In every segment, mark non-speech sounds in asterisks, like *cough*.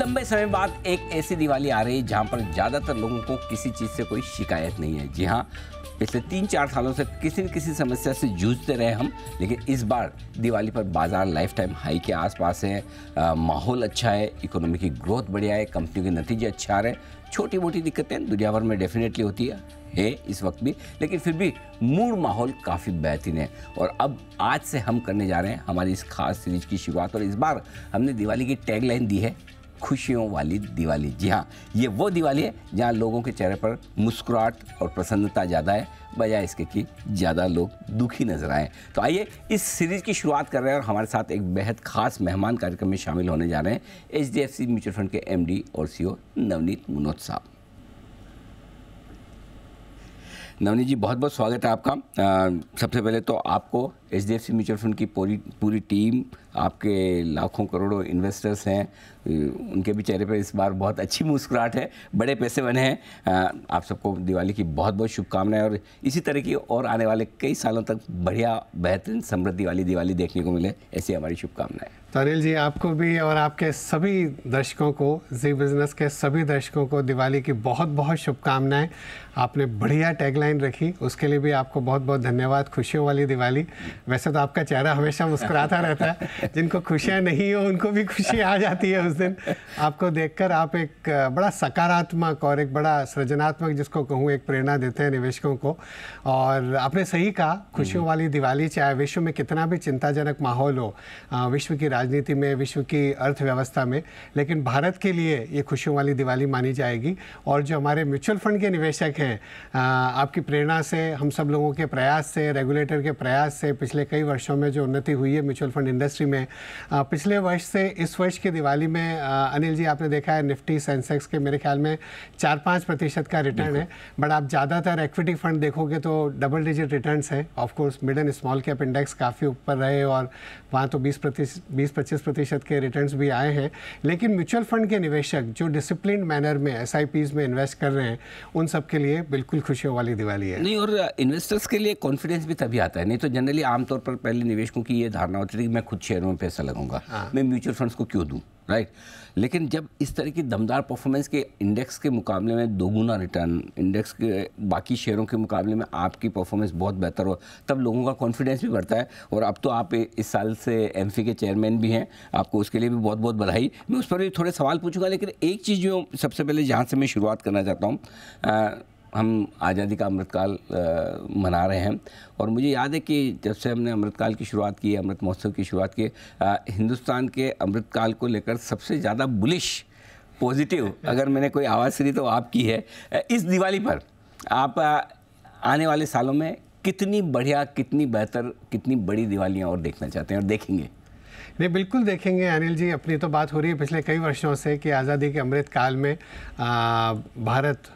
लंबे समय बाद एक ऐसी दिवाली आ रही है जहाँ पर ज़्यादातर लोगों को किसी चीज़ से कोई शिकायत नहीं है जी हाँ पिछले तीन चार सालों से किसी न किसी समस्या से जूझते रहे हम लेकिन इस बार दिवाली पर बाजार लाइफ टाइम हाई के आसपास है माहौल अच्छा है इकोनॉमी की ग्रोथ बढ़िया है कंपनियों के नतीजे अच्छे आ रहे हैं छोटी मोटी दिक्कतें दुनिया भर में डेफिनेटली होती है है इस वक्त भी लेकिन फिर भी मूड माहौल काफ़ी बेहतरीन है और अब आज से हम करने जा रहे हैं हमारी इस खास सीरीज की शुरुआत और इस बार हमने दिवाली की टैगलाइन दी है खुशियों वाली दिवाली जी हाँ ये वो दिवाली है जहाँ लोगों के चेहरे पर मुस्कुराहट और प्रसन्नता ज़्यादा है बजाय इसके कि ज़्यादा लोग दुखी नजर आए तो आइए इस सीरीज़ की शुरुआत कर रहे हैं और हमारे साथ एक बेहद खास मेहमान कार्यक्रम में शामिल होने जा रहे हैं H D F C mutual fund के एम डी और सी ओ नवनीत मुनोद साहब नवनीत जी बहुत बहुत स्वागत है आपका आ, सबसे पहले तो आपको H D F C mutual fund की पूरी पूरी टीम आपके लाखों करोड़ों इन्वेस्टर्स हैं उनके भी चेहरे पर इस बार बहुत अच्छी मुस्कुराहट है बड़े पैसे बने हैं आप सबको दिवाली की बहुत बहुत शुभकामनाएं और इसी तरह की और आने वाले कई सालों तक बढ़िया बेहतरीन समृद्धि वाली दिवाली देखने को मिले ऐसी हमारी शुभकामनाएं तनिल जी आपको भी और आपके सभी दर्शकों को जी बिज़नेस के सभी दर्शकों को दिवाली की बहुत बहुत शुभकामनाएं आपने बढ़िया टैगलाइन रखी उसके लिए भी आपको बहुत बहुत धन्यवाद खुशियों वाली दिवाली वैसे तो आपका चेहरा हमेशा मुस्कुराता रहता है जिनको खुशियाँ नहीं हो उनको भी खुशी आ जाती है उस दिन आपको देखकर आप एक बड़ा सकारात्मक और एक बड़ा सृजनात्मक जिसको कहूँ एक प्रेरणा देते हैं निवेशकों को और आपने सही कहा खुशियों हम्म। वाली दिवाली चाहे विश्व में कितना भी चिंताजनक माहौल हो विश्व की राजनीति में विश्व की अर्थव्यवस्था में लेकिन भारत के लिए ये खुशियों वाली दिवाली मानी जाएगी और जो हमारे म्यूचुअल फंड के निवेशक हैं आपकी प्रेरणा से हम सब लोगों के प्रयास से रेगुलेटर के प्रयास से पिछले कई वर्षों में जो उन्नति हुई है म्यूचुअल फंड इंडस्ट्री में पिछले वर्ष से इस वर्ष की दिवाली में अनिल जी आपने देखा है निफ्टी सेंसेक्स के मेरे ख्याल में चार पाँच प्रतिशत का रिटर्न है बट आप ज़्यादातर इक्विटी फंड देखोगे तो डबल डिजिट रिटर्न है of course mid and small cap index काफ़ी ऊपर रहे और वहाँ तो बीस प्रतिशत बीस पच्चीस प्रतिशत के रिटर्न भी आए हैं लेकिन म्यूचुअल फंड के निवेशक जो डिसिप्लिन मैनर में एस में इन्वेस्ट कर रहे हैं उन सब के लिए बिल्कुल खुशियों वाली दिवाली है नहीं और इन्वेस्टर्स के लिए कॉन्फिडेंस भी तभी आता है नहीं तो जनरली आमतौर पर पहले निवेशकों की ये धारणा होती थी कि मैं खुद शेयर शेयरों में पैसा लगाऊंगा हाँ। मैं म्यूचुअल फंड्स को क्यों दूँ राइट लेकिन जब इस तरह की दमदार परफॉर्मेंस के इंडेक्स के मुकाबले में दोगुना रिटर्न इंडेक्स के बाकी शेयरों के मुकाबले में आपकी परफॉर्मेंस बहुत बेहतर हो तब लोगों का कॉन्फिडेंस भी बढ़ता है और अब तो आप इस साल से एम के चेयरमैन भी हैं आपको उसके लिए भी बहुत बहुत बधाई मैं उस पर भी थोड़े सवाल पूछूंगा लेकिन एक चीज़ जो सबसे पहले जहाँ से मैं शुरुआत करना चाहता हूँ हम आज़ादी का अमृतकाल मना रहे हैं और मुझे याद है कि जब से हमने अमृतकाल की शुरुआत की अमृत महोत्सव की शुरुआत की हिंदुस्तान के अमृतकाल को लेकर सबसे ज़्यादा बुलिश पॉजिटिव अगर मैंने कोई आवाज़ सुनी तो आपकी है इस दिवाली पर आप आने वाले सालों में कितनी बढ़िया कितनी बेहतर कितनी बड़ी दिवालियाँ और देखना चाहते हैं और देखेंगे नहीं बिल्कुल देखेंगे अनिल जी अपनी तो बात हो रही है पिछले कई वर्षों से कि आज़ादी के अमृतकाल में आ, भारत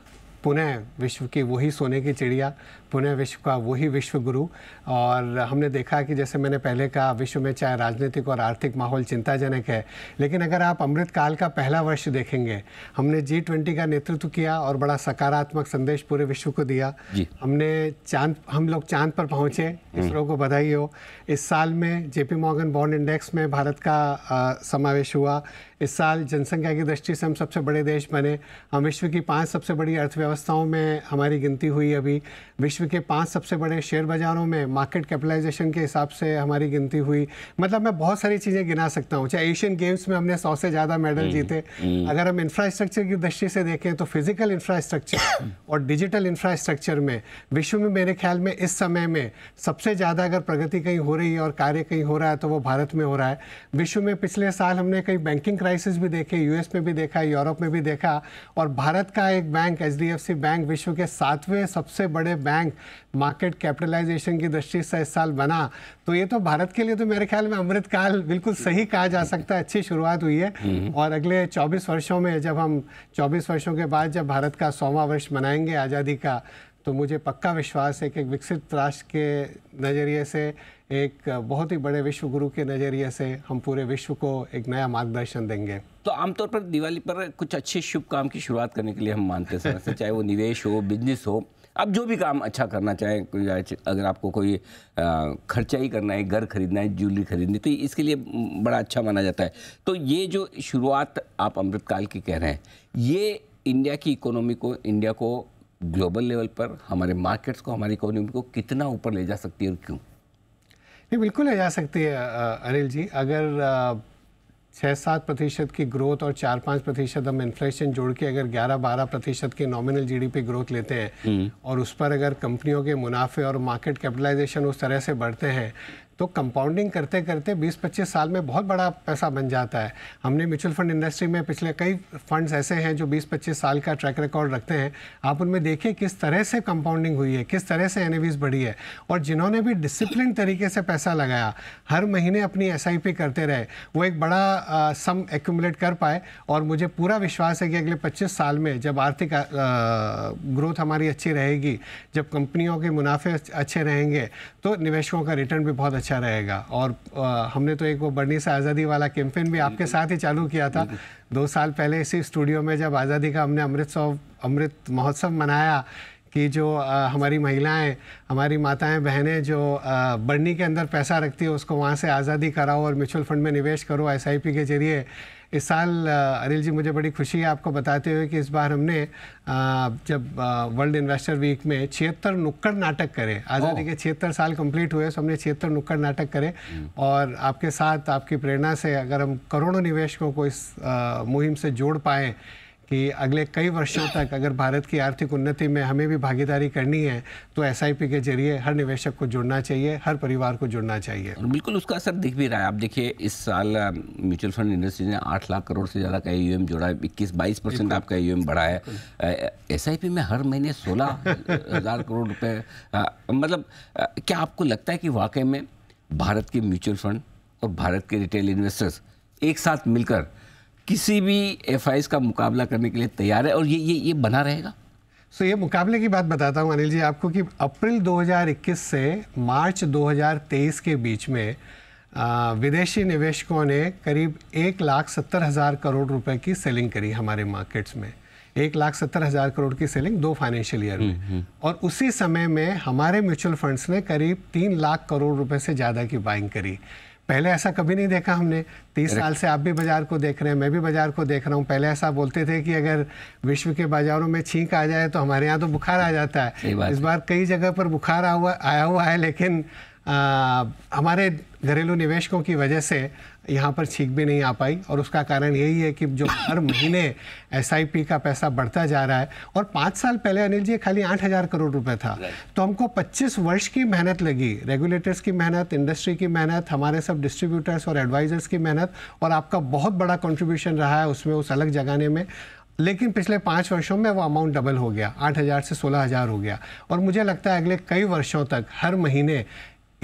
पुनः विश्व की वही सोने की चिड़िया पुणे विश्व का वही विश्व गुरु और हमने देखा कि जैसे मैंने पहले कहा विश्व में चाहे राजनीतिक और आर्थिक माहौल चिंताजनक है लेकिन अगर आप अमृत काल का पहला वर्ष देखेंगे हमने जी ट्वेंटी का नेतृत्व किया और बड़ा सकारात्मक संदेश पूरे विश्व को दिया हमने चांद हम लोग चांद पर पहुँचे इसरो हम्म। को बधाई हो इस साल में जेपी मॉर्गन बॉन्ड इंडेक्स में भारत का समावेश हुआ इस साल जनसंख्या की दृष्टि से हम सबसे बड़े देश बने हम विश्व की पांच सबसे बड़ी अर्थव्यवस्थाओं में हमारी गिनती हुई अभी विश्व विश्व के पांच सबसे बड़े शेयर बाज़ारों में मार्केट कैपिटलाइजेशन के हिसाब से हमारी गिनती हुई मतलब मैं बहुत सारी चीज़ें गिना सकता हूँ चाहे एशियन गेम्स में हमने सौ से ज़्यादा मेडल हम्म, जीते हम्म। अगर हम इंफ्रास्ट्रक्चर की दृष्टि से देखें तो फिजिकल इंफ्रास्ट्रक्चर *coughs* और डिजिटल इंफ्रास्ट्रक्चर में विश्व में मेरे ख्याल में इस समय में सबसे ज़्यादा अगर प्रगति कहीं हो रही है और कार्य कहीं हो रहा है तो वो भारत में हो रहा है विश्व में पिछले साल हमने कई बैंकिंग क्राइसिस भी देखे यूएस में भी देखा यूरोप में भी देखा और भारत का एक बैंक एच बैंक विश्व के सातवें सबसे बड़े बैंक मार्केट कैपिटलाइजेशन की दृष्टि से इस साल बना तो ये तो भारत के लिए तो मेरे ख्याल में अमृतकाल बिल्कुल सही कहा जा सकता है अच्छी शुरुआत हुई है हम्म। और अगले 24 वर्षों में जब हम 24 वर्षों के बाद जब भारत का सौवा वर्ष मनाएंगे आज़ादी का तो मुझे पक्का विश्वास है कि एक विकसित राष्ट्र के नज़रिए से एक बहुत ही बड़े विश्व गुरु के नज़रिए से हम पूरे विश्व को एक नया मार्गदर्शन देंगे तो आमतौर पर दिवाली पर कुछ अच्छे शुभ काम की शुरुआत करने के लिए हम मानते हैं चाहे वो निवेश हो बिजनेस हो आप जो भी काम अच्छा करना चाहें अगर आपको कोई खर्चा ही करना है घर खरीदना है ज्वेलरी खरीदनी तो इसके लिए बड़ा अच्छा माना जाता है तो ये जो शुरुआत आप अमृतकाल की कह रहे हैं ये इंडिया की इकोनॉमी को इंडिया को ग्लोबल लेवल पर हमारे मार्केट्स को हमारी इकोनॉमी को कितना ऊपर ले जा सकती है और क्यों नहीं बिल्कुल ले जा सकती है अनिल जी अगर छः सात प्रतिशत की ग्रोथ और चार पाँच प्रतिशत हम इन्फ्लेशन जोड़ के अगर ग्यारह बारह प्रतिशत की नॉमिनल जीडीपी ग्रोथ लेते हैं हम्म। और उस पर अगर कंपनियों के मुनाफे और मार्केट कैपिटलाइजेशन उस तरह से बढ़ते हैं तो कंपाउंडिंग करते करते 20-25 साल में बहुत बड़ा पैसा बन जाता है हमने म्यूचुअल फंड इंडस्ट्री में पिछले कई फंड्स ऐसे हैं जो 20-25 साल का ट्रैक रिकॉर्ड रखते हैं आप उनमें देखिए किस तरह से कंपाउंडिंग हुई है किस तरह से एन बढ़ी है और जिन्होंने भी डिसिप्लिन तरीके से पैसा लगाया हर महीने अपनी एस करते रहे वो एक बड़ा सम एक्यूमलेट कर पाए और मुझे पूरा विश्वास है कि अगले पच्चीस साल में जब आर्थिक ग्रोथ हमारी अच्छी रहेगी जब कंपनियों के मुनाफे अच्छे रहेंगे तो निवेशकों का रिटर्न भी बहुत अच्छा अच्छा रहेगा और आ, हमने तो एक वो बढ़नी से आज़ादी वाला कैंपेन भी आपके साथ ही चालू किया था दो साल पहले इसी स्टूडियो में जब आज़ादी का हमने अमृत अमृत महोत्सव मनाया कि जो आ, हमारी महिलाएं हमारी माताएं बहनें जो बढ़नी के अंदर पैसा रखती है उसको वहाँ से आज़ादी कराओ और म्यूचुअल फंड में निवेश करो एस के जरिए इस साल अनिल जी मुझे बड़ी खुशी है आपको बताते हुए कि इस बार हमने जब वर्ल्ड इन्वेस्टर वीक में छिहत्तर नुक्कड़ नाटक करे आज़ादी के छिहत्तर साल कंप्लीट हुए तो हमने छिहत्तर नुक्कड़ नाटक करे हम्म। और आपके साथ आपकी प्रेरणा से अगर हम करोड़ों निवेशकों को इस मुहिम से जोड़ पाएँ कि अगले कई वर्षों तक अगर भारत की आर्थिक उन्नति में हमें भी भागीदारी करनी है तो एस के जरिए हर निवेशक को जुड़ना चाहिए हर परिवार को जुड़ना चाहिए और बिल्कुल उसका असर दिख भी रहा है आप देखिए इस साल म्यूचुअल फंड इंडस्ट्री ने आठ लाख करोड़ से ज़्यादा का ए जोड़ा है इक्कीस बाईस परसेंट आपका ए बढ़ा है एस में हर महीने सोलह हज़ार करोड़ रुपये मतलब क्या आपको लगता है कि वाकई में भारत के म्यूचुअल फंड और भारत के रिटेल इन्वेस्टर्स एक साथ मिलकर किसी भी एफ का मुकाबला करने के लिए तैयार है और ये ये ये बना रहेगा सो so, ये मुकाबले की बात बताता हूँ अनिल जी आपको कि अप्रैल 2021 से मार्च 2023 के बीच में विदेशी निवेशकों ने करीब एक लाख सत्तर हज़ार करोड़ रुपए की सेलिंग करी हमारे मार्केट्स में एक लाख सत्तर हज़ार करोड़ की सेलिंग दो फाइनेंशियल ईयर में हम्म, हम्म। और उसी समय में हमारे म्यूचुअल फंड्स ने करीब तीन लाख करोड़ रुपए से ज़्यादा की बाइंग करी पहले ऐसा कभी नहीं देखा हमने तीस साल से आप भी बाजार को देख रहे हैं मैं भी बाजार को देख रहा हूँ पहले ऐसा बोलते थे कि अगर विश्व के बाजारों में छींक आ जाए तो हमारे यहाँ तो बुखार आ जाता है इस बार कई जगह पर बुखार आया हुआ है लेकिन आ, हमारे घरेलू निवेशकों की वजह से यहाँ पर छीक भी नहीं आ पाई और उसका कारण यही है कि जो हर महीने एसआईपी का पैसा बढ़ता जा रहा है और पाँच साल पहले अनिल जी खाली आठ हज़ार करोड़ रुपए था तो हमको 25 वर्ष की मेहनत लगी रेगुलेटर्स की मेहनत इंडस्ट्री की मेहनत हमारे सब डिस्ट्रीब्यूटर्स और एडवाइजर्स की मेहनत और आपका बहुत बड़ा कॉन्ट्रीब्यूशन रहा है उसमें उस अलग जगाने में लेकिन पिछले पाँच वर्षों में वो अमाउंट डबल हो गया आठ हज़ार से सोलह हज़ार हो गया और मुझे लगता है अगले कई वर्षों तक हर महीने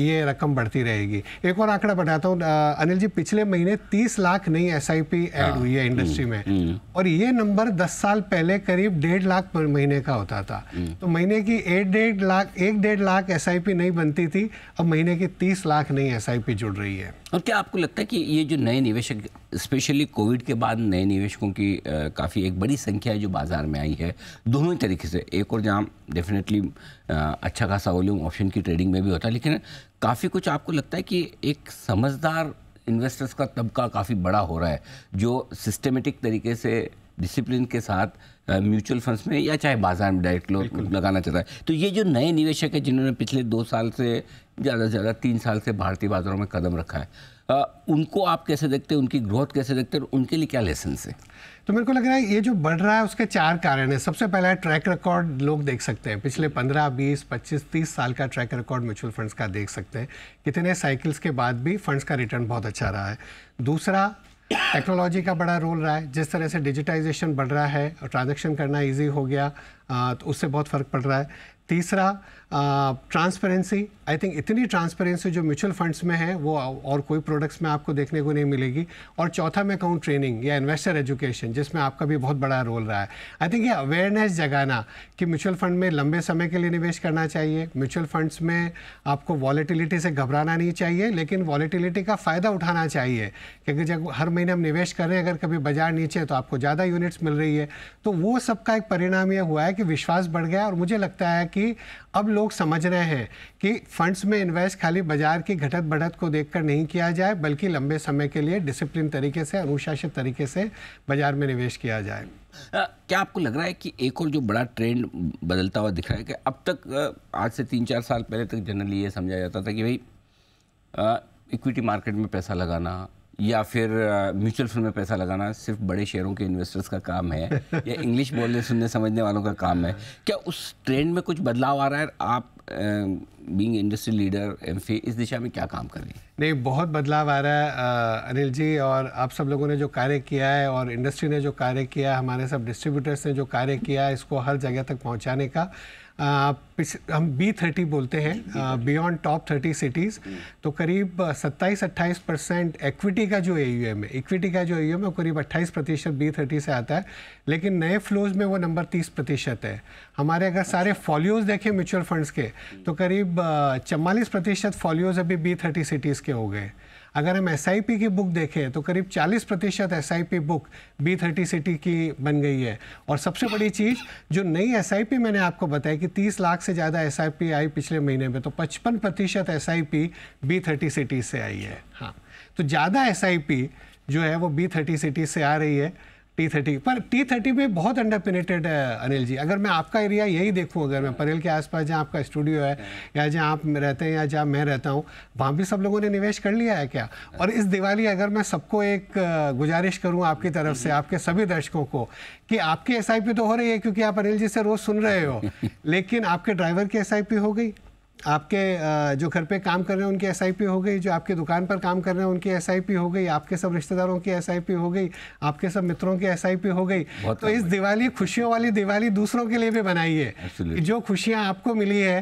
ये रकम बढ़ती रहेगी एक और आंकड़ा बताता हूँ अनिल जी पिछले महीने 30 लाख नई एस आई पी एड हुई है इंडस्ट्री हम्म, में हम्म। और ये नंबर 10 साल पहले करीब डेढ़ लाख पर महीने का होता था हम्म। तो महीने की एक डेढ़ लाख एक डेढ़ लाख एस आई पी नहीं बनती थी अब महीने की 30 लाख नई एस आई पी जुड़ रही है और क्या आपको लगता है कि ये जो नए निवेशक स्पेशली कोविड के बाद नए निवेशकों की काफ़ी एक बड़ी संख्या जो बाज़ार में आई है दोनों तरीके से एक और जहाँ डेफिनेटली अच्छा खासा वॉल्यूम ऑप्शन की ट्रेडिंग में भी होता है लेकिन काफ़ी कुछ आपको लगता है कि एक समझदार इन्वेस्टर्स का तबका काफ़ी बड़ा हो रहा है जो सिस्टमेटिक तरीके से डिसिप्लिन के साथ म्यूचुअल फंड्स में या चाहे बाजार में डायरेक्ट लोग लगाना चाहता है तो ये जो नए निवेशक है जिन्होंने पिछले दो साल से ज़्यादा से ज़्यादा तीन साल से भारतीय बाज़ारों में कदम रखा है आ, उनको आप कैसे देखते हैं उनकी ग्रोथ कैसे देखते हैं और उनके लिए क्या लेसन है तो मेरे को लग रहा है ये जो बढ़ रहा है उसके चार कारण है सबसे पहला है ट्रैक रिकॉर्ड लोग देख सकते हैं पिछले 15, 20, 25, 30 साल का ट्रैक रिकॉर्ड म्यूचुअल फंड्स का देख सकते हैं कितने साइकिल्स के बाद भी फंड्स का रिटर्न बहुत अच्छा रहा है दूसरा टेक्नोलॉजी का बड़ा रोल रहा है जिस तरह से डिजिटाइजेशन बढ़ रहा है और ट्रांजेक्शन करना ईजी हो गया तो उससे बहुत फ़र्क पड़ रहा है तीसरा ट्रांसपेरेंसी आई थिंक इतनी ट्रांसपेरेंसी जो म्यूचुअल फंड्स में है वो और कोई प्रोडक्ट्स में आपको देखने को नहीं मिलेगी और चौथा मैं कहूँ ट्रेनिंग या इन्वेस्टर एजुकेशन जिसमें आपका भी बहुत बड़ा रोल रहा है आई थिंक ये अवेयरनेस जगाना कि म्यूचुअल फंड में लंबे समय के लिए निवेश करना चाहिए म्यूचुअल फंड्स में आपको वॉलीटिलिटी से घबराना नहीं चाहिए लेकिन वॉलीटिलिटी का फ़ायदा उठाना चाहिए क्योंकि जब हर महीने हम निवेश कर रहे हैं अगर कभी बाजार नीचे है तो आपको ज़्यादा यूनिट्स मिल रही है तो वो सबका एक परिणाम यह हुआ है कि विश्वास बढ़ गया और मुझे लगता है कि अब लोग समझ रहे हैं कि फंड्स में इन्वेस्ट खाली बाजार की घटत बढ़त को देखकर नहीं किया जाए बल्कि लंबे समय के लिए डिसिप्लिन तरीके से अनुशासित तरीके से बाजार में निवेश किया जाए आ, क्या आपको लग रहा है कि एक और जो बड़ा ट्रेंड बदलता हुआ दिख रहा है कि अब तक आज से तीन चार साल पहले तक जनरली ये समझा जाता था कि भाई इक्विटी मार्केट में पैसा लगाना या फिर म्यूचुअल फंड में पैसा लगाना सिर्फ बड़े शेयरों के इन्वेस्टर्स का काम है *laughs* या इंग्लिश बोलने सुनने समझने वालों का काम है क्या उस ट्रेंड में कुछ बदलाव आ रहा है आप बीइंग इंडस्ट्री लीडर एम इस दिशा में क्या काम कर रही हैं नहीं बहुत बदलाव आ रहा है आ, अनिल जी और आप सब लोगों ने जो कार्य किया है और इंडस्ट्री ने जो कार्य किया है हमारे सब डिस्ट्रीब्यूटर्स ने जो कार्य किया है इसको हर जगह तक पहुँचाने का हम बी थर्टी बोलते हैं बियॉन्ड टॉप थर्टी सिटीज़ तो करीब 27-28 परसेंट इक्विटी का जो ए है इक्विटी का जो ए है करीब 28 प्रतिशत बी थर्टी से आता है लेकिन नए फ्लोज में वो नंबर 30 प्रतिशत है हमारे अगर अच्छा। सारे फॉलियोज़ देखें म्यूचुअल फंड्स के तो करीब चवालीस प्रतिशत फॉलियोज़ अभी बी थर्टी सिटीज़ के हो गए अगर हम एस की बुक देखें तो करीब 40 प्रतिशत एस बुक बी थर्टी सिटी की बन गई है और सबसे बड़ी चीज़ जो नई एस मैंने आपको बताया कि 30 लाख से ज़्यादा एस आई पिछले महीने में तो 55 प्रतिशत S I P B thirty city से आई है हाँ तो ज़्यादा एस जो है वो बी थर्टी सिटी से आ रही है टी थर्टी पर टी थर्टी में बहुत अंडर पेनेटेड अनिल जी अगर मैं आपका एरिया यही देखूँ अगर मैं परेल के आसपास जहाँ आपका स्टूडियो है या जहाँ आप रहते हैं या जहाँ मैं रहता हूँ वहाँ भी सब लोगों ने निवेश कर लिया है क्या और इस दिवाली अगर मैं सबको एक गुजारिश करूँ आपकी तरफ से आपके सभी दर्शकों को कि आपकी एस तो हो रही है क्योंकि आप अनिल जी से रोज़ सुन रहे हो *laughs* लेकिन आपके ड्राइवर की एस हो गई आपके जो घर पे काम कर रहे हैं उनकी एस हो गई जो आपके दुकान पर काम कर रहे हैं उनकी एस हो गई आपके सब रिश्तेदारों की एस हो गई आपके सब मित्रों की एस हो गई तो इस दिवाली खुशियों वाली दिवाली दूसरों के लिए भी बनाइए जो खुशियाँ आपको मिली है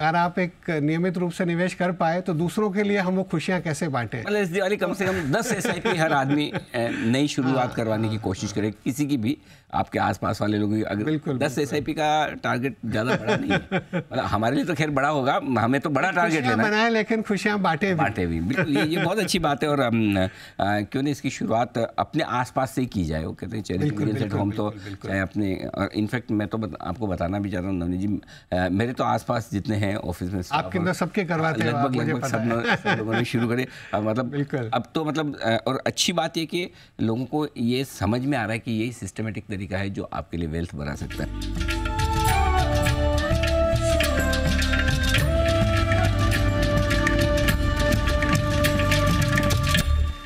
अगर आप एक नियमित रूप से निवेश कर पाए तो दूसरों के लिए हम वो खुशियाँ कैसे बांटे मतलब इस दिवाली कम से कम दस एस हर आदमी नई शुरुआत हाँ। करवाने की कोशिश करे किसी की भी आपके आसपास वाले लोग अगर बिल्कुल, दस एस आई पी का टारगेट ज़्यादा बड़ा नहीं है मतलब हमारे लिए तो खैर बड़ा होगा हमें तो बड़ा टारगेट लेना बनाए लेकिन खुशियाँ बांटे बांटे भी बिल्कुल ये, ये बहुत अच्छी बात है और क्यों नहीं इसकी शुरुआत अपने आसपास से ही की जाए वो कहते हैं चैरिटेबल एट होम तो चाहे अपने इनफैक्ट मैं तो आपको बताना भी चाह रहा हूँ नवनीत जी मेरे तो आसपास जितने हैं ऑफिस में आपके अंदर सबके करवाते लगभग लगभग सब लोगों ने शुरू करे मतलब अब तो मतलब और अच्छी बात यह कि लोगों को ये समझ में आ रहा है कि यही सिस्टमेटिक तरीका है जो आपके लिए वेल्थ बना सकता है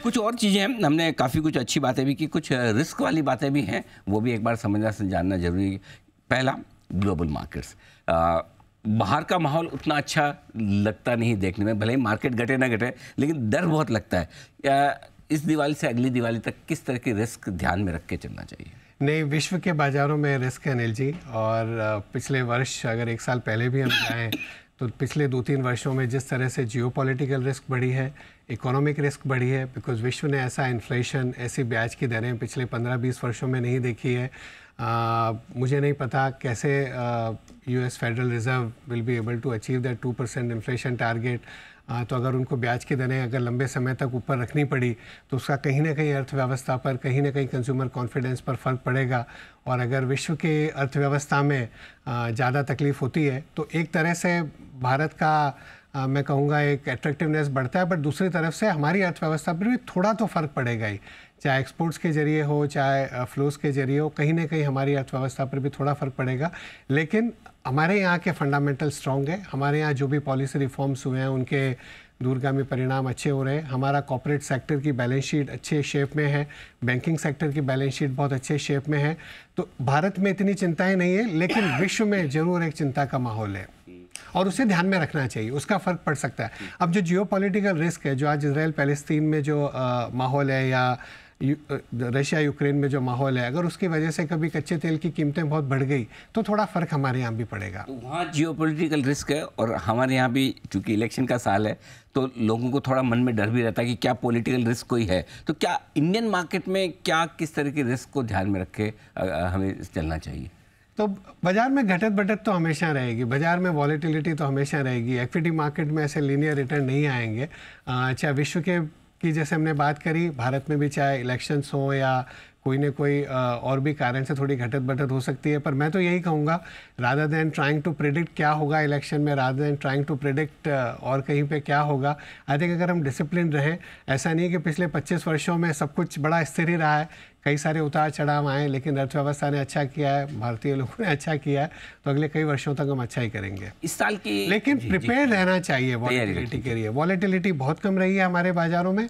कुछ और चीज़ें हैं हमने काफ़ी कुछ अच्छी बातें भी की कुछ रिस्क वाली बातें भी हैं वो भी एक बार समझना जानना जरूरी है पहला ग्लोबल मार्केट्स बाहर का माहौल उतना अच्छा लगता नहीं देखने में भले ही मार्केट घटे ना घटे लेकिन डर बहुत लगता है इस दिवाली से अगली दिवाली तक किस तरह की रिस्क ध्यान में रख के चलना चाहिए नहीं विश्व के बाज़ारों में रिस्क है अनिल जी और पिछले वर्ष अगर एक साल पहले भी हम जाएँ तो पिछले दो तीन वर्षों में जिस तरह से जियो रिस्क बढ़ी है इकोनॉमिक रिस्क बढ़ी है बिकॉज विश्व ने ऐसा इन्फ्लेशन ऐसी ब्याज की दरें पिछले 15-20 वर्षों में नहीं देखी है आ, मुझे नहीं पता कैसे US Federal Reserve will be able to achieve that two percent inflation target तो अगर उनको ब्याज की दरें अगर लंबे समय तक ऊपर रखनी पड़ी तो उसका कहीं ना कहीं अर्थव्यवस्था पर कहीं ना कहीं कंज्यूमर कॉन्फिडेंस पर फ़र्क पड़ेगा और अगर विश्व के अर्थव्यवस्था में ज़्यादा तकलीफ होती है तो एक तरह से भारत का आ, मैं कहूँगा एक अट्रैक्टिवनेस बढ़ता है बट दूसरी तरफ से हमारी अर्थव्यवस्था पर भी थोड़ा तो फ़र्क पड़ेगा ही चाहे एक्सपोर्ट्स के ज़रिए हो चाहे फ्लोस के ज़रिए हो कहीं ना कहीं हमारी अर्थव्यवस्था पर भी थोड़ा फ़र्क पड़ेगा लेकिन हमारे यहाँ के फंडामेंटल स्ट्रॉन्ग है हमारे यहाँ जो भी पॉलिसी रिफॉर्म्स हुए हैं उनके दूरगामी परिणाम अच्छे हो रहे हैं हमारा कॉपोरेट सेक्टर की बैलेंस शीट अच्छे शेप में है बैंकिंग सेक्टर की बैलेंस शीट बहुत अच्छे शेप में है तो भारत में इतनी चिंताएं नहीं है लेकिन विश्व में ज़रूर एक चिंता का माहौल है और उसे ध्यान में रखना चाहिए उसका फ़र्क पड़ सकता है अब जो जियो रिस्क है जो आज इसराइल पैलेस्तीन में जो माहौल है या रशिया यूक्रेन में जो माहौल है अगर उसकी वजह से कभी कच्चे तेल की कीमतें बहुत बढ़ गई तो थोड़ा फ़र्क हमारे यहाँ भी पड़ेगा तो वहाँ जियो रिस्क है और हमारे यहाँ भी चूँकि इलेक्शन का साल है तो लोगों को थोड़ा मन में डर भी रहता है कि क्या पॉलिटिकल रिस्क कोई है तो क्या इंडियन मार्केट में क्या किस तरह के रिस्क को ध्यान में रख के हमें चलना चाहिए तो बाजार में घटत बढ़त तो हमेशा रहेगी बाजार में वॉलीटिलिटी तो हमेशा रहेगी एक्विटी मार्केट में ऐसे लीनियर रिटर्न नहीं आएंगे चाहे अच्छा, विश्व के की जैसे हमने बात करी भारत में भी चाहे इलेक्शंस हो या कोई ना कोई और भी कारण से थोड़ी घटत बढ़त हो सकती है पर मैं तो यही कहूँगा rather than trying to predict क्या होगा इलेक्शन में rather than trying to predict और कहीं पे क्या होगा आई थिंक अगर हम डिसिप्लिन रहें ऐसा नहीं कि पिछले 25 वर्षों में सब कुछ बड़ा स्थिर ही रहा है कई सारे उतार चढ़ाव आए लेकिन अर्थव्यवस्था ने अच्छा किया है भारतीय लोगों ने अच्छा किया है तो अगले कई वर्षों तक हम अच्छा ही करेंगे इस साल की लेकिन प्रिपेयर रहना चाहिए वॉलेटिलिटी के लिए वॉलेटिलिटी बहुत कम रही है हमारे बाज़ारों में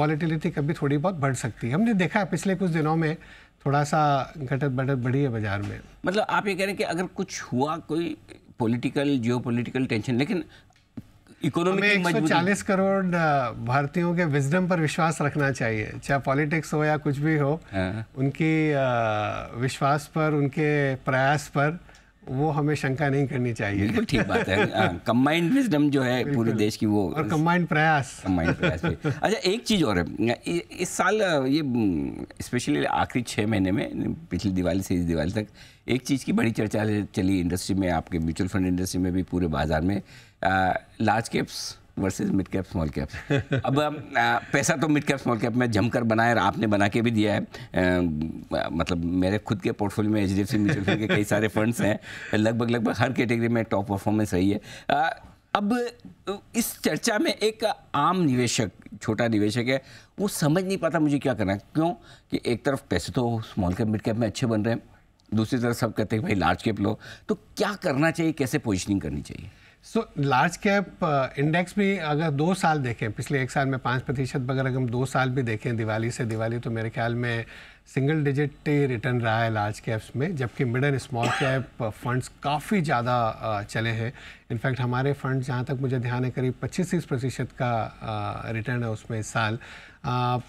वॉलेटिलिटी कभी थोड़ी बहुत बढ़ सकती है हमने देखा पिछले कुछ दिनों में थोड़ा सा घटत बढ़त बढ़ी है बाज़ार में मतलब आप ये कह रहे हैं कि अगर कुछ हुआ कोई पॉलिटिकल जियो टेंशन लेकिन इकोनॉमी चालीस करोड़ भारतीयों के विजडम पर विश्वास रखना चाहिए चाहे पॉलिटिक्स हो या कुछ भी हो हाँ। उनकी विश्वास पर उनके प्रयास पर वो हमें शंका नहीं करनी चाहिए बिल्कुल ठीक बात है कम्बाइंड हाँ, विजडम जो है पूरे देश की वो और कम्बाइंड प्रयास कम्बाइंड प्रयास अच्छा एक चीज़ और है इस साल ये स्पेशली आखिरी छः महीने में पिछली दिवाली से इस दिवाली तक एक चीज़ की बड़ी चर्चा चली इंडस्ट्री में आपके म्यूचुअल फंड इंडस्ट्री में भी पूरे बाज़ार में large caps versus mid cap small cap अब um, uh, पैसा तो मिड कैप स्मॉल कैप में जमकर बनाए आपने बना के भी दिया है आ, um, uh, मतलब मेरे खुद के पोर्टफोलियो में H D F C mutual fund के कई सारे फंड्स हैं लगभग लगभग हर कैटेगरी में टॉप परफॉर्मेंस रही है आ, uh, अब इस चर्चा में एक आम निवेशक छोटा निवेशक है वो समझ नहीं पाता मुझे क्या करना क्यों कि एक तरफ पैसे तो स्मॉल कैप मिड कैप में अच्छे बन रहे हैं दूसरी तरफ सब कहते हैं भाई लार्ज कैप लो तो क्या करना चाहिए कैसे पोजिशनिंग करनी चाहिए सो लार्ज कैप इंडेक्स भी अगर दो साल देखें पिछले एक साल में पाँच प्रतिशत अगर हम दो साल भी देखें दिवाली से दिवाली तो मेरे ख्याल में सिंगल डिजिट ही रिटर्न रहा है लार्ज कैप्स में जबकि mid and small cap funds काफ़ी ज़्यादा uh, चले हैं इनफैक्ट हमारे फंड जहाँ तक मुझे ध्यान है करीब पच्चीस तीस प्रतिशत का रिटर्न uh, है उसमें इस साल uh,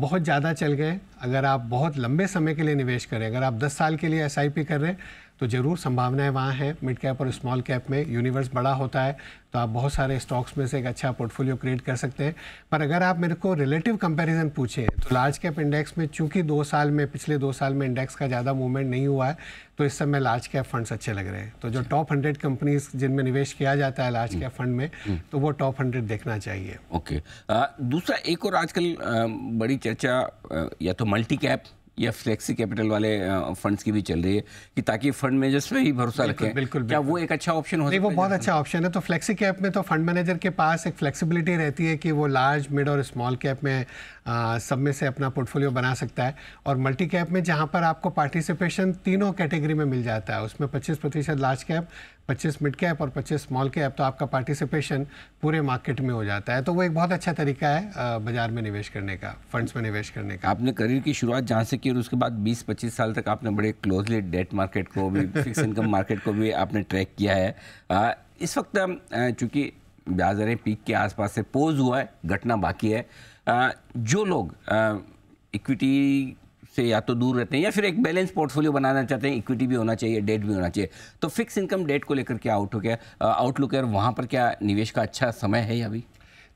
बहुत ज़्यादा चल गए अगर आप बहुत लंबे समय के लिए निवेश करें अगर आप 10 साल के लिए एस कर रहे हैं तो ज़रूर संभावनाएं वहाँ हैं मिड कैप और स्मॉल कैप में यूनिवर्स बड़ा होता है तो आप बहुत सारे स्टॉक्स में से एक अच्छा पोर्टफोलियो क्रिएट कर सकते हैं पर अगर आप मेरे को रिलेटिव कंपैरिजन पूछें तो लार्ज कैप इंडेक्स में चूंकि दो साल में पिछले दो साल में इंडेक्स का ज़्यादा मूवमेंट नहीं हुआ है तो इस समय लार्ज कैप फंड्स अच्छे लग रहे हैं तो जो टॉप हंड्रेड कंपनीज जिनमें निवेश किया जाता है लार्ज हम्म। कैप फंड में हम्म। तो वो टॉप हंड्रेड देखना चाहिए ओके दूसरा एक और आजकल बड़ी चर्चा या तो मल्टी कैप या फ्लेक्सी कैपिटल वाले फंड्स की भी चल रही है कि ताकि फंड मैनेजर्स पे ही भरोसा रखें बिल्कुल क्या वो एक अच्छा ऑप्शन हो वो बहुत अच्छा ऑप्शन है तो फ्लेक्सी कैप में तो फंड मैनेजर के पास एक फ्लेक्सिबिलिटी रहती है कि वो लार्ज मिड और स्मॉल कैप में आ, सब में से अपना पोर्टफोलियो बना सकता है और मल्टी कैप में जहाँ पर आपको पार्टिसिपेशन तीनों कैटेगरी में मिल जाता है उसमें पच्चीस लार्ज कैप पच्चीस मिड कैप और पच्चीस स्मॉल कैप तो आपका पार्टिसिपेशन पूरे मार्केट में हो जाता है तो वो एक बहुत अच्छा तरीका है बाजार में निवेश करने का फंड्स में निवेश करने का आपने करियर की शुरुआत जहाँ से की और उसके बाद 20-25 साल तक आपने बड़े क्लोजली डेट मार्केट को भी फिक्स इनकम मार्केट को भी आपने ट्रैक किया है आ, इस वक्त चूँकि ब्याज दरें पीक के आसपास से पोज हुआ है घटना बाकी है आ, जो लोग इक्विटी से या तो दूर रहते हैं या फिर एक बैलेंस पोर्टफोलियो बनाना चाहते हैं इक्विटी भी होना चाहिए डेट भी होना चाहिए तो फिक्स इनकम डेट को लेकर क्या आउट हो गया आउटलुक है वहाँ पर क्या निवेश का अच्छा समय है अभी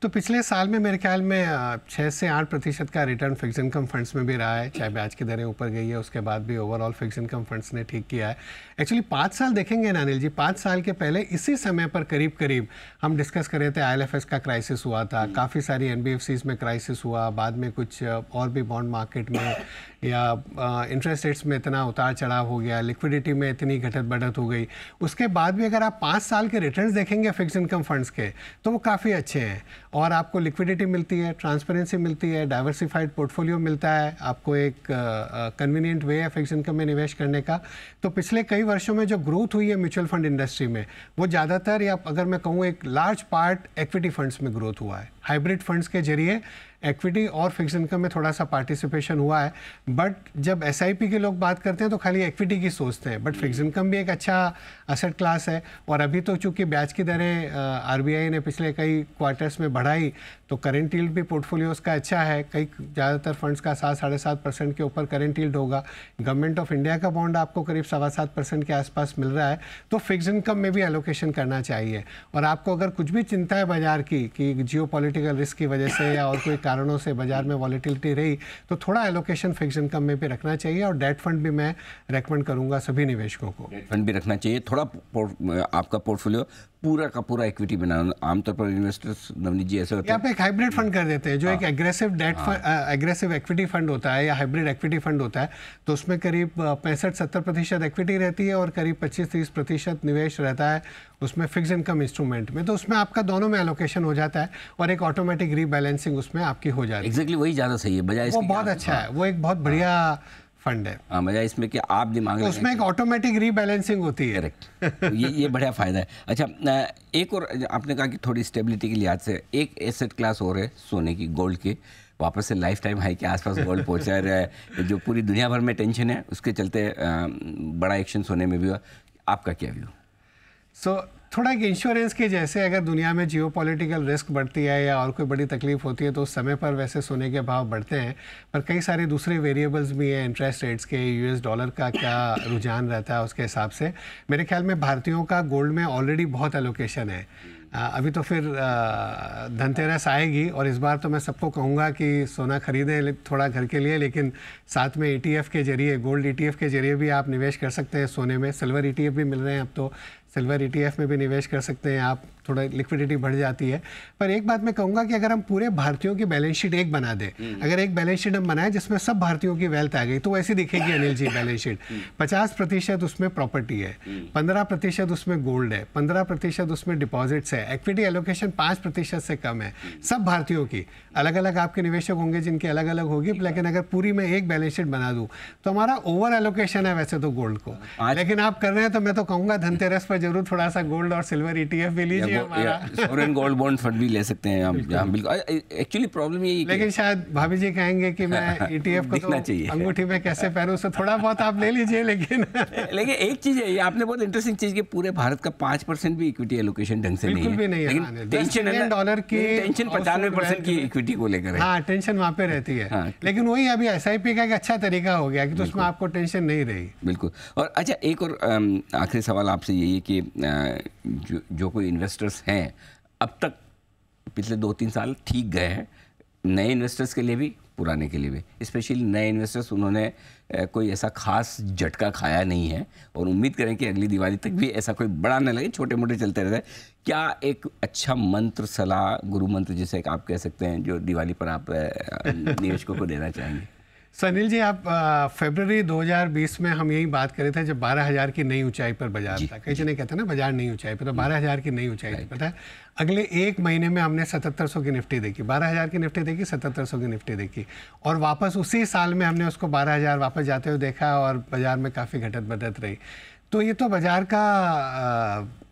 तो पिछले साल में मेरे ख्याल में छः से आठ प्रतिशत का रिटर्न फिक्स इनकम फंड्स में भी रहा है चाहे ब्याज की दरें ऊपर गई है उसके बाद भी ओवरऑल फिक्स इनकम फंड्स ने ठीक किया है एक्चुअली पाँच साल देखेंगे ना अनिल जी पाँच साल के पहले इसी समय पर करीब करीब हम डिस्कस कर रहे थे आई का क्राइसिस हुआ था काफ़ी सारी एन में क्राइसिस हुआ बाद में कुछ और भी बॉन्ड मार्केट में या इंटरेस्ट रेट्स में इतना उतार चढ़ाव हो गया लिक्विडिटी में इतनी घटत बढ़त हो गई उसके बाद भी अगर आप पाँच साल के रिटर्न देखेंगे फिक्स इनकम फंड्स के तो वो काफ़ी अच्छे हैं और आपको लिक्विडिटी मिलती है ट्रांसपेरेंसी मिलती है डाइवर्सिफाइड पोर्टफोलियो मिलता है आपको एक कन्वीनियंट वे है फिक्स इनकम में निवेश करने का तो पिछले कई वर्षों में जो ग्रोथ हुई है म्यूचुअल फंड इंडस्ट्री में वो ज़्यादातर या अगर मैं कहूँ एक लार्ज पार्ट इक्विटी फंड्स में ग्रोथ हुआ है हाइब्रिड फंड्स के जरिए एक्विटी और फिक्स इनकम में थोड़ा सा पार्टिसिपेशन हुआ है बट जब एस के लोग बात करते हैं तो खाली एक्विटी की सोचते हैं बट फिक्स इनकम भी एक अच्छा असेट क्लास है और अभी तो चूंकि ब्याज की दरें आर ने पिछले कई क्वार्टर्स में बढ़ाई तो करेंट ईल्ड भी पोर्टफोलियोज का अच्छा है कई ज़्यादातर फंड्स का सात साढ़े सात परसेंट के ऊपर करेंट ईल्ड होगा गवर्नमेंट ऑफ इंडिया का बॉन्ड आपको करीब सवा सात परसेंट के आसपास मिल रहा है तो फिक्स इनकम में भी एलोकेशन करना चाहिए और आपको अगर कुछ भी चिंता है बाजार की कि जियो पॉलिटिकल रिस्क की वजह से या और कोई कारणों से बाजार में वॉलीटिलिटी रही तो थोड़ा एलोकेशन फिक्स इनकम में भी रखना चाहिए और डेट फंड भी मैं रेकमेंड करूँगा सभी निवेशकों को डेट फंड भी रखना चाहिए थोड़ा आपका पोर्टफोलियो पूरा का पूरा इक्विटी बनाना आमतौर पर इन्वेस्टर्स नवनीत जी ऐसे होते हैं एक हाइब्रिड फंड कर देते हैं जो आ, एक aggressive debt aggressive equity fund होता है या हाइब्रिड इक्विटी फंड होता है तो उसमें करीब पैंसठ सत्तर प्रतिशत इक्विटी रहती है और करीब पच्चीस तीस प्रतिशत निवेश रहता है उसमें फिक्स इनकम इंस्ट्रूमेंट में तो उसमें आपका दोनों में एलोकेशन हो जाता है और एक ऑटोमेटिक रीबैलेंसिंग उसमें आपकी हो जाती है एग्जैक्टली वही ज़्यादा सही है बजाय वो बहुत अच्छा है हाँ। वो एक बहुत हाँ। बढ़िया फंड है हाँ मजा मतलब इसमें कि आप दिमाग तो उसमें एक ऑटोमेटिक रीबैलेंसिंग होती है करेक्ट ये ये बढ़िया फ़ायदा है अच्छा एक और आपने कहा कि थोड़ी स्टेबिलिटी के लिहाज से एक एसेट क्लास और है सोने की गोल्ड के वापस से लाइफ टाइम हाई के आसपास गोल्ड *laughs* पहुंचा रहा है जो पूरी दुनिया भर में टेंशन है उसके चलते बड़ा एक्शन सोने में भी हुआ आपका क्या व्यू सो थोड़ा एक इंश्योरेंस के जैसे अगर दुनिया में जियो रिस्क बढ़ती है या और कोई बड़ी तकलीफ होती है तो उस समय पर वैसे सोने के भाव बढ़ते हैं पर कई सारे दूसरे वेरिएबल्स भी हैं इंटरेस्ट रेट्स के यूएस डॉलर का क्या रुझान रहता है उसके हिसाब से मेरे ख्याल में भारतीयों का गोल्ड में ऑलरेडी बहुत एलोकेशन है अभी तो फिर धनतेरस आएगी और इस बार तो मैं सबको कहूँगा कि सोना खरीदें थोड़ा घर के लिए लेकिन साथ में ईटीएफ e के जरिए गोल्ड ईटीएफ e के जरिए भी आप निवेश कर सकते हैं सोने में सिल्वर ईटीएफ e भी मिल रहे हैं अब तो सिल्वर ईटीएफ e में भी निवेश कर सकते हैं आप थोड़ा लिक्विडिटी बढ़ जाती है पर एक बात मैं कहूँगा कि अगर हम पूरे भारतीयों की बैलेंस शीट एक बना दें हम्म। अगर एक बैलेंस शीट हम बनाए जिसमें सब भारतीयों की वेल्थ आ गई तो वैसी दिखेगी अनिल जी बैलेंस शीट हम्म। पचास प्रतिशत उसमें हम्म। प्रॉपर्टी है पंद्रह प्रतिशत उसमें गोल्ड है पंद्रह प्रतिशत उसमें डिपॉजिट्स है इक्विटी एलोकेशन पाँच प्रतिशत से कम है सब भारतीयों की अलग अलग आपके निवेशक होंगे जिनकी अलग अलग होगी लेकिन अगर पूरी मैं एक बैलेंस शीट बना दूँ तो हमारा ओवर एलोकेशन है वैसे तो गोल्ड को लेकिन आप कर रहे हैं तो मैं तो कहूँगा धनतेरस पर जरूर थोड़ा सा गोल्ड और सिल्वर ई e भी लीजिए गोल्ड बॉन्ड फंड भी ले सकते हैं हम हम बिल्कुल एक्चुअली प्रॉब्लम यही लेकिन शायद भाभी जी कहेंगे कि मैं ईटीएफ *laughs* e को चाहिए तो अंगूठी में कैसे पहनूं थोड़ा बहुत आप ले लीजिए लेकिन *laughs* लेकिन एक चीज है आपने बहुत इंटरेस्टिंग चीज की पूरे भारत का पांच परसेंट भी इक्विटी एलोकेशन ढंग से नहीं है लेकिन टेंशन डॉलर की टेंशन पचानवे परसेंट की इक्विटी को लेकर हाँ टेंशन वहाँ पे रहती है हाँ, लेकिन वही अभी एस का एक अच्छा तरीका हो गया कि तो उसमें आपको टेंशन नहीं रही बिल्कुल और अच्छा एक और आखिरी सवाल आपसे यही है कि जो कोई इन्वेस्टर इन्वेस्टर्स हैं अब तक पिछले दो तीन साल ठीक गए हैं नए इन्वेस्टर्स के लिए भी पुराने के लिए भी स्पेशली नए इन्वेस्टर्स उन्होंने कोई ऐसा खास झटका खाया नहीं है और उम्मीद करें कि अगली दिवाली तक भी ऐसा कोई बड़ा न लगे छोटे मोटे चलते रहते क्या एक अच्छा मंत्र सलाह गुरु मंत्र जिसे आप कह सकते हैं जो दिवाली पर आप निवेशकों को देना चाहेंगे सनील जी आप फरवरी 2020 में हम यही बात कर रहे थे जब 12000 की नई ऊंचाई पर बाजार था जी जने कहते हैं ना बाजार नई ऊंचाई पर तो 12000 की नई ऊंचाई थी पता है अगले एक महीने में हमने 7700 की निफ्टी देखी 12000 की निफ्टी देखी 7700 की निफ्टी देखी और वापस उसी साल में हमने उसको 12000 वापस जाते हुए देखा और बाजार में काफ़ी घटत बदत रही तो ये तो बाजार का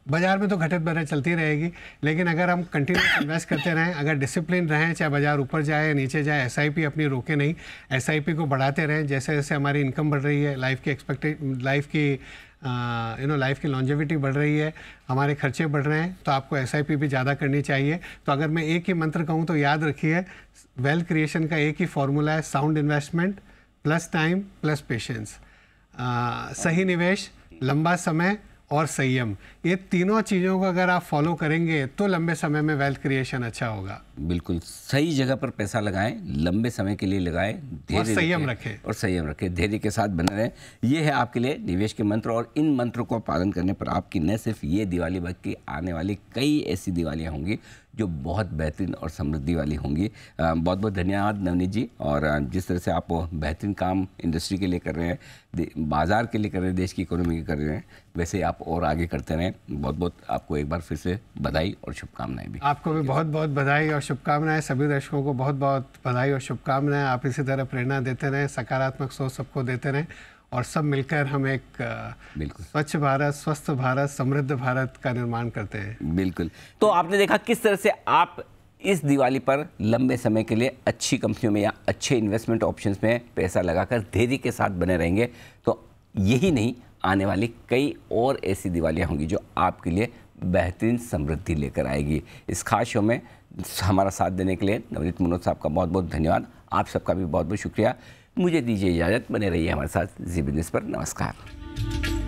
बाजार में तो घटत बढ़त चलती रहेगी लेकिन अगर हम कंटिन्यू इन्वेस्ट करते रहें अगर डिसिप्लिन रहें चाहे बाजार ऊपर जाए या नीचे जाए एस अपनी रोके नहीं एस को बढ़ाते रहें जैसे जैसे हमारी इनकम बढ़ रही है लाइफ की एक्सपेक्टे लाइफ की यू नो लाइफ की लॉन्जिविटी बढ़ रही है हमारे खर्चे बढ़ रहे हैं तो आपको एस भी ज़्यादा करनी चाहिए तो अगर मैं एक ही मंत्र कहूँ तो याद रखिए वेल्थ क्रिएशन का एक ही फॉर्मूला है sound investment plus time plus patience सही निवेश लंबा समय और संयम ये तीनों चीज़ों को अगर आप फॉलो करेंगे तो लंबे समय में वेल्थ क्रिएशन अच्छा होगा बिल्कुल सही जगह पर पैसा लगाएं लंबे समय के लिए लगाएं धैर्य संयम रखें और संयम रखें धैर्य के साथ बने रहें ये है आपके लिए निवेश के मंत्र और इन मंत्रों को पालन करने पर आपकी न सिर्फ ये दिवाली बल्कि आने वाली कई ऐसी दिवालियाँ होंगी जो बहुत बेहतरीन और समृद्धि वाली होंगी बहुत बहुत धन्यवाद नवनीत जी और जिस तरह से आप बेहतरीन काम इंडस्ट्री के लिए कर रहे हैं बाज़ार के लिए कर रहे हैं देश की इकोनॉमी के कर रहे हैं वैसे आप और आगे करते रहें बहुत बहुत आपको एक बार फिर से बधाई और शुभकामनाएं भी आपको भी बहुत बहुत बधाई और शुभकामनाएं सभी दर्शकों को बहुत बहुत बधाई और शुभकामनाएं आप इसी तरह प्रेरणा देते रहें सकारात्मक सोच सबको देते रहें और सब मिलकर हम एक स्वच्छ भारत स्वस्थ भारत समृद्ध भारत का निर्माण करते हैं बिल्कुल तो आपने देखा किस तरह से आप इस दिवाली पर लंबे समय के लिए अच्छी कंपनियों में या अच्छे इन्वेस्टमेंट ऑप्शंस में पैसा लगाकर धैर्य के साथ बने रहेंगे तो यही नहीं आने वाली कई और ऐसी दिवालियाँ होंगी जो आपके लिए बेहतरीन समृद्धि लेकर आएगी इस खास शो में हमारा साथ देने के लिए नवनीत मनोज साहब का बहुत बहुत धन्यवाद आप सबका भी बहुत बहुत शुक्रिया मुझे दीजिए इजाज़त बने रहिए हमारे साथ जी बिजनेस पर नमस्कार